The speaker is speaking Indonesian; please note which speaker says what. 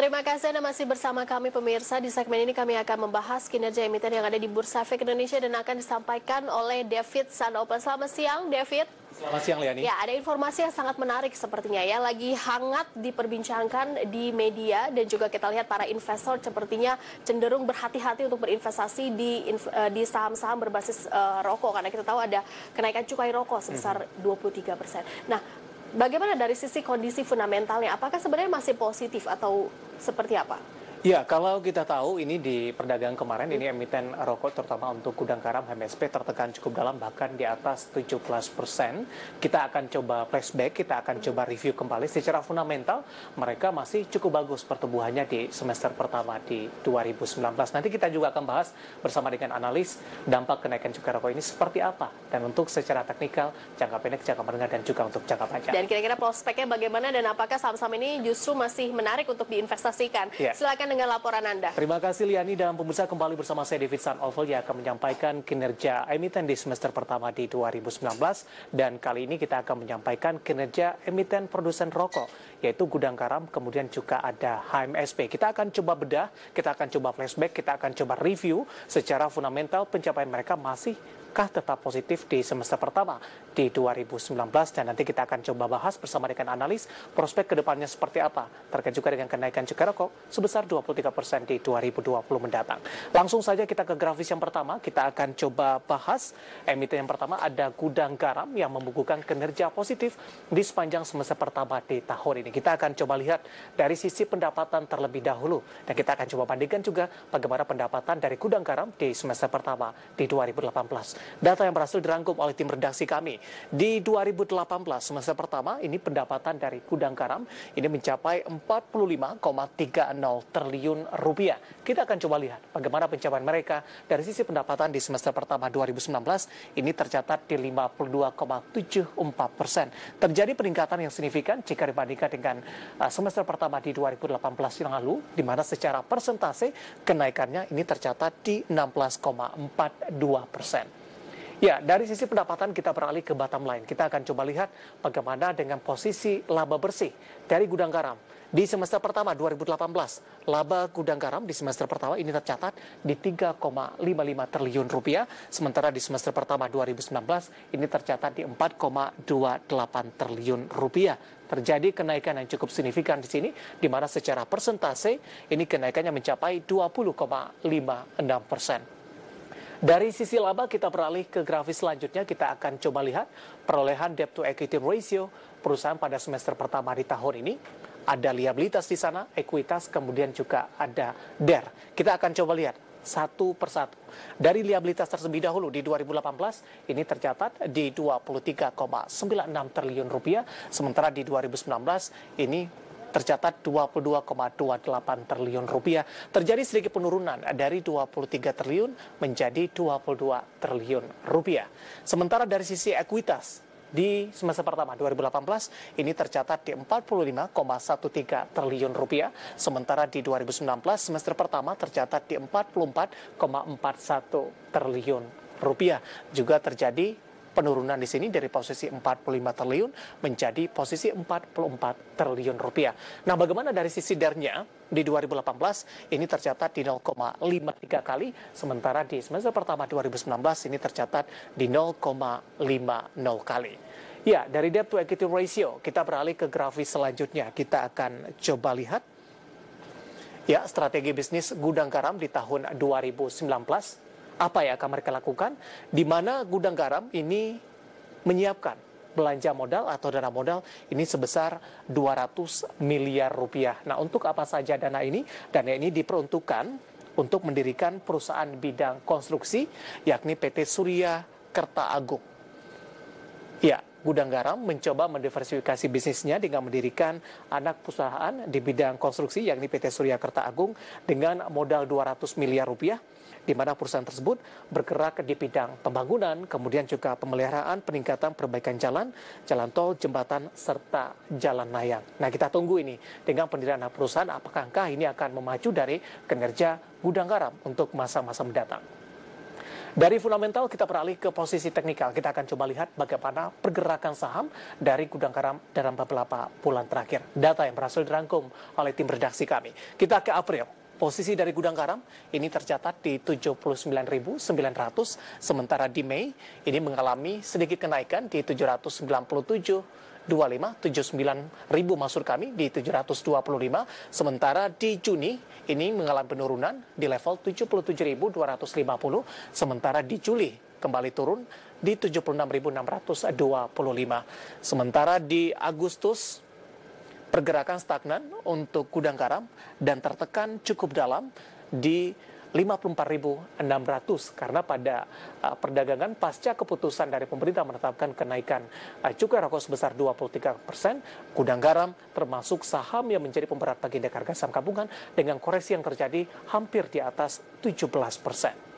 Speaker 1: Terima kasih Anda masih bersama kami pemirsa. Di segmen ini kami akan membahas kinerja emiten yang ada di Bursa Efek Indonesia dan akan disampaikan oleh David Sanopen. Selamat siang David.
Speaker 2: Selamat siang Liani. Ya,
Speaker 1: ada informasi yang sangat menarik sepertinya ya, lagi hangat diperbincangkan di media dan juga kita lihat para investor sepertinya cenderung berhati-hati untuk berinvestasi di eh, di saham-saham berbasis uh, rokok karena kita tahu ada kenaikan cukai rokok sebesar -hmm. 23%. Nah, Bagaimana dari sisi kondisi fundamentalnya? Apakah sebenarnya masih positif atau seperti apa?
Speaker 2: Ya, kalau kita tahu ini di perdagangan kemarin ini emiten rokok terutama untuk gudang garam HMSP tertekan cukup dalam bahkan di atas 17 persen. Kita akan coba flashback, kita akan coba review kembali secara fundamental mereka masih cukup bagus pertumbuhannya di semester pertama di 2019. Nanti kita juga akan bahas bersama dengan analis dampak kenaikan cukai rokok ini seperti apa dan untuk secara teknikal jangka pendek, jangka menengah dan juga untuk jangka panjang. Dan
Speaker 1: kira-kira prospeknya bagaimana dan apakah saham-saham ini justru masih menarik untuk diinvestasikan? Ya. Silakan dengan laporan Anda. Terima
Speaker 2: kasih Liani dan pemirsa kembali bersama saya David Sanovel yang akan menyampaikan kinerja emiten di semester pertama di 2019 dan kali ini kita akan menyampaikan kinerja emiten produsen rokok yaitu Gudang Karam kemudian juga ada HMSP. Kita akan coba bedah, kita akan coba flashback, kita akan coba review secara fundamental pencapaian mereka masih apakah tetap positif di semester pertama di 2019 dan nanti kita akan coba bahas bersama dengan analis prospek kedepannya seperti apa terkait juga dengan kenaikan cukai rokok sebesar 23 persen di 2020 mendatang. Langsung saja kita ke grafis yang pertama, kita akan coba bahas emiten yang pertama ada gudang garam yang membukukan kinerja positif di sepanjang semester pertama di tahun ini. Kita akan coba lihat dari sisi pendapatan terlebih dahulu dan kita akan coba bandingkan juga bagaimana pendapatan dari gudang garam di semester pertama di 2018. Data yang berhasil dirangkum oleh tim redaksi kami. Di 2018 semester pertama ini pendapatan dari Gudang Garam ini mencapai 45,30 triliun rupiah. Kita akan coba lihat bagaimana pencapaian mereka dari sisi pendapatan di semester pertama 2019 ini tercatat di 52,74 persen. Terjadi peningkatan yang signifikan jika dibandingkan dengan uh, semester pertama di 2018 yang lalu, di mana secara persentase kenaikannya ini tercatat di 16,42 persen. Ya, dari sisi pendapatan kita beralih ke Batam lain. Kita akan coba lihat bagaimana dengan posisi laba bersih dari gudang garam. Di semester pertama 2018, laba gudang garam di semester pertama ini tercatat di 3,55 triliun rupiah, sementara di semester pertama 2019 ini tercatat di 4,28 triliun rupiah. Terjadi kenaikan yang cukup signifikan di sini, di mana secara persentase ini kenaikannya mencapai 20,56 persen. Dari sisi laba kita beralih ke grafis selanjutnya kita akan coba lihat perolehan debt to equity ratio perusahaan pada semester pertama di tahun ini. Ada liabilitas di sana, ekuitas, kemudian juga ada DER. Kita akan coba lihat satu persatu. Dari liabilitas terlebih dahulu di 2018 ini tercatat di 23,96 triliun rupiah, sementara di 2019 ini tercatat 22,28 triliun rupiah. Terjadi sedikit penurunan dari 23 triliun menjadi 22 triliun rupiah. Sementara dari sisi ekuitas, di semester pertama 2018 ini tercatat di 45,13 triliun rupiah, sementara di 2019 semester pertama tercatat di 44,41 triliun rupiah. Juga terjadi penurunan di sini dari posisi 45 triliun menjadi posisi 44 triliun rupiah. Nah, bagaimana dari sisi dernya di 2018 ini tercatat di 0,53 kali, sementara di semester pertama 2019 ini tercatat di 0,50 kali. Ya, dari debt to equity ratio kita beralih ke grafis selanjutnya. Kita akan coba lihat ya strategi bisnis gudang garam di tahun 2019 apa yang akan mereka lakukan? Di mana gudang garam ini menyiapkan belanja modal atau dana modal ini sebesar 200 miliar rupiah. Nah, untuk apa saja dana ini? Dana ini diperuntukkan untuk mendirikan perusahaan bidang konstruksi yakni PT Surya Kerta Agung. Ya, Gudang Garam mencoba mendiversifikasi bisnisnya dengan mendirikan anak perusahaan di bidang konstruksi yakni PT Surya Kerta Agung dengan modal 200 miliar rupiah di mana perusahaan tersebut bergerak di bidang pembangunan, kemudian juga pemeliharaan, peningkatan perbaikan jalan, jalan tol, jembatan, serta jalan layang. Nah kita tunggu ini dengan pendirian perusahaan apakah ini akan memacu dari kinerja gudang garam untuk masa-masa mendatang. Dari fundamental kita beralih ke posisi teknikal. Kita akan coba lihat bagaimana pergerakan saham dari gudang Karam dalam beberapa bulan terakhir. Data yang berhasil dirangkum oleh tim redaksi kami. Kita ke April. Posisi dari gudang garam ini tercatat di 79.900, sementara di Mei ini mengalami sedikit kenaikan di 797 sembilan ribu maksud kami di 725 sementara di Juni ini mengalami penurunan di level 77.250 sementara di Juli kembali turun di 76.625 sementara di Agustus pergerakan stagnan untuk gudang garam dan tertekan cukup dalam di 54.600 karena pada uh, perdagangan pasca keputusan dari pemerintah menetapkan kenaikan uh, cukai rokok sebesar 23 persen, gudang garam termasuk saham yang menjadi pemberat bagi indeks harga saham gabungan dengan koreksi yang terjadi hampir di atas 17 persen.